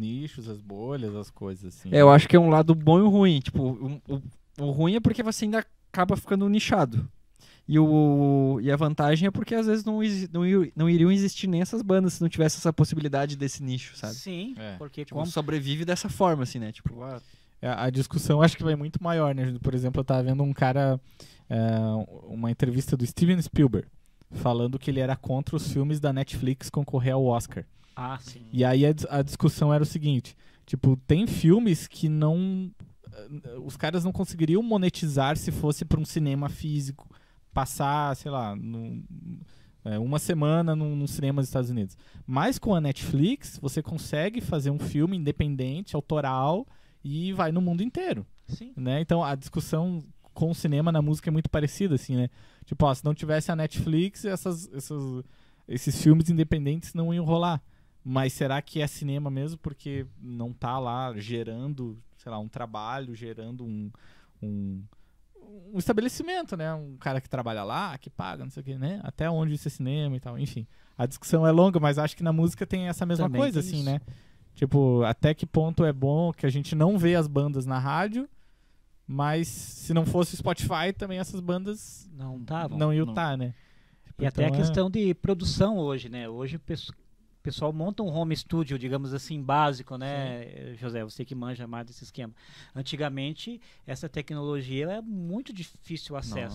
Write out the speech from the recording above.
nichos, as bolhas, as coisas assim. É, eu né? acho que é um lado bom e ruim. Tipo, o, o, o ruim é porque você ainda acaba ficando nichado. E, o, e a vantagem é porque às vezes não, não, não iriam existir nem essas bandas se não tivesse essa possibilidade desse nicho, sabe? Sim, é. porque tipo, como... sobrevive dessa forma, assim, né? Tipo, a... Ah, é, a... discussão acho que vai muito maior, né? Por exemplo, eu tava vendo um cara, é, uma entrevista do Steven Spielberg, falando que ele era contra os filmes da Netflix concorrer ao Oscar. Ah, sim. E aí a, a discussão era o seguinte: tipo, tem filmes que não. Eh, os caras não conseguiriam monetizar se fosse para um cinema físico. Passar, sei lá, num, é, uma semana num, num, cinema dos Estados Unidos. Mas com a Netflix, você consegue fazer um filme independente, autoral e vai no mundo inteiro. Sim. Né? Então a discussão com o cinema na música é muito parecida, assim, né? Tipo, ó, se não tivesse a Netflix, essas, essas, esses filmes independentes não iam rolar. Mas será que é cinema mesmo porque não tá lá gerando, sei lá, um trabalho, gerando um, um, um estabelecimento, né? Um cara que trabalha lá, que paga, não sei o quê, né? Até onde isso é cinema e tal, enfim. A discussão é longa, mas acho que na música tem essa mesma Também coisa, assim, né? Tipo, até que ponto é bom que a gente não vê as bandas na rádio, mas se não fosse o Spotify, também essas bandas não, tavam, não iam estar, tá, né? Tipo, e então até a é... questão de produção hoje, né? Hoje pessoal monta um home studio, digamos assim, básico, né, Sim. José? Você que manja mais desse esquema. Antigamente, essa tecnologia era é muito difícil o acesso. Não.